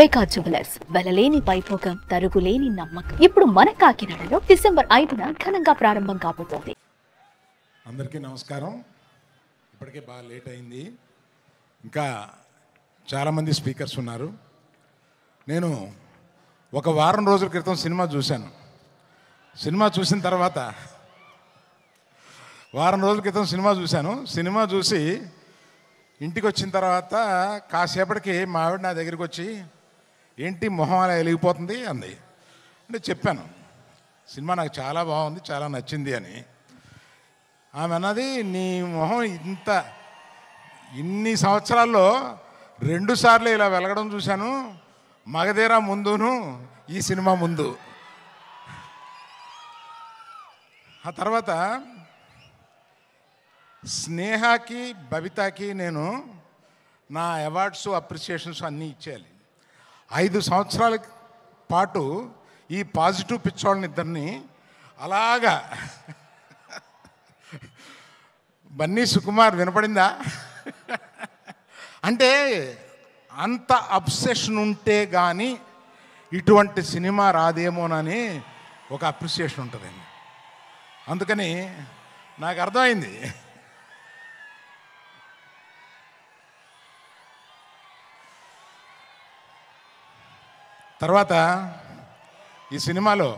వైకా jewellers వెలలేని వైభోగం తరుగులేని నమ్మకం ఇప్పుడు మన కాకినాడలో డిసెంబర్ ఐదున ఘనంగా ప్రారంభం కాబోతోంది అందరికీ నమస్కారం ఇప్పటికే బాగా లేట్ అయింది ఇంకా చాలామంది స్పీకర్స్ ఉన్నారు నేను ఒక వారం రోజుల క్రితం సినిమా చూశాను సినిమా చూసిన తర్వాత వారం రోజుల క్రితం సినిమా చూశాను సినిమా చూసి ఇంటికి వచ్చిన తర్వాత కాసేపటికి మా ఆవిడ నా దగ్గరికి వచ్చి ఏంటి మొహం అలా వెలిగిపోతుంది అంది అంటే చెప్పాను సినిమా నాకు చాలా బాగుంది చాలా నచ్చింది అని ఆమె అన్నది నీ మొహం ఇంత ఇన్ని సంవత్సరాల్లో రెండు సార్లు ఇలా వెలగడం చూశాను మగధీరా ముందును ఈ సినిమా ముందు ఆ తర్వాత స్నేహకి బబితాకి నేను నా అవార్డ్స్ అప్రిసియేషన్స్ అన్నీ ఇచ్చేయాలి ఐదు సంవత్సరాల పాటు ఈ పాజిటివ్ పిచ్చోళ్ళని ఇద్దరిని అలాగా బన్నీ సుకుమార్ వినపడిందా అంటే అంత అబ్సెషన్ ఉంటే కానీ ఇటువంటి సినిమా రాదేమోనని ఒక అప్రిసియేషన్ ఉంటుందండి అందుకని నాకు అర్థమైంది తర్వాత ఈ సినిమాలో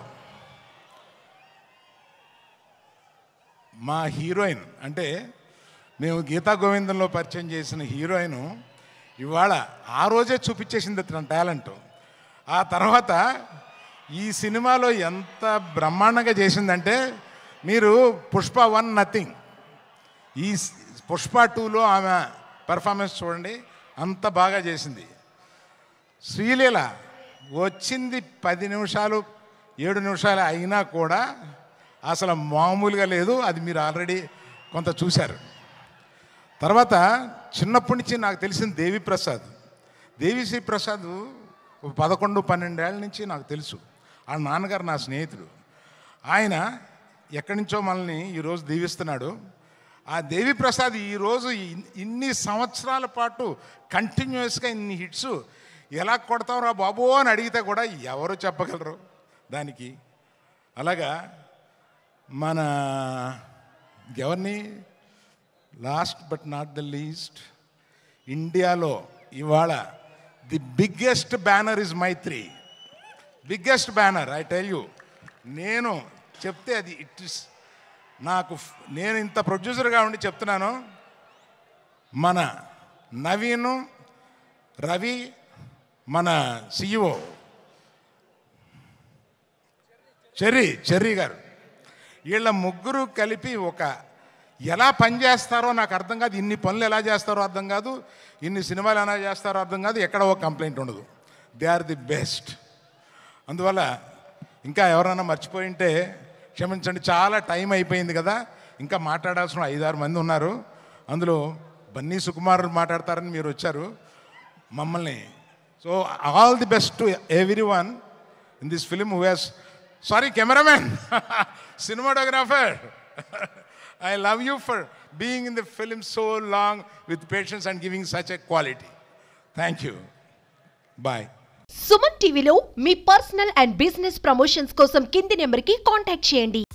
మా హీరోయిన్ అంటే మేము గీతా గోవిందంలో పరిచయం చేసిన హీరోయిన్ ఇవాళ ఆ రోజే చూపించేసింది తన టాలెంట్ ఆ తర్వాత ఈ సినిమాలో ఎంత బ్రహ్మాండంగా చేసిందంటే మీరు పుష్ప వన్ నథింగ్ ఈ పుష్ప టూలో ఆమె పెర్ఫార్మెన్స్ చూడండి అంత బాగా చేసింది శ్రీలీల వచ్చింది పది నిమిషాలు ఏడు నిమిషాలు అయినా కూడా అసలు మామూలుగా లేదు అది మీరు ఆల్రెడీ కొంత చూశారు తర్వాత చిన్నప్పటి నుంచి నాకు తెలిసిన దేవిప్రసాద్ దేవిశ్రీ ప్రసాద్ పదకొండు పన్నెండేళ్ళ నుంచి నాకు తెలుసు ఆ నాన్నగారు నా స్నేహితుడు ఆయన ఎక్కడి నుంచో మనల్ని ఈరోజు దీవిస్తున్నాడు ఆ దేవిప్రసాద్ ఈరోజు ఇన్ని సంవత్సరాల పాటు కంటిన్యూస్గా ఇన్ని హిట్స్ ఎలా కొడతావురా బాబు అని అడిగితే కూడా ఎవరు చెప్పగలరు దానికి అలాగా మన ఎవరిని last but not the least ఇండియాలో ఇవాళ the biggest banner is Mythri biggest banner I tell you నేను చెప్తే అది ఇట్ ఇస్ నాకు నేను ఇంత ప్రొడ్యూసర్గా ఉండి చెప్తున్నాను మన నవీను రవి మన సిఇఓ e చెర్రీ చెర్రీ గారు వీళ్ళ ముగ్గురు కలిపి ఒక ఎలా పనిచేస్తారో నాకు అర్థం కాదు ఇన్ని పనులు ఎలా చేస్తారో అర్థం కాదు ఇన్ని సినిమాలు ఎలా చేస్తారో అర్థం కాదు ఎక్కడ ఒక కంప్లైంట్ ఉండదు దే ఆర్ ది బెస్ట్ అందువల్ల ఇంకా ఎవరైనా మర్చిపోయి ఉంటే క్షమించండి చాలా టైం అయిపోయింది కదా ఇంకా మాట్లాడాల్సిన ఐదారు మంది ఉన్నారు అందులో బన్నీ సుకుమారులు మాట్లాడతారని మీరు వచ్చారు మమ్మల్ని so all the best to everyone in this film who has sorry cameraman cinematographer I love you for being in the film so long with patience and giving such a quality thank you bye Suman టీవీలో మీ personal and business promotions కోసం కింది నెంబర్కి contact చేయండి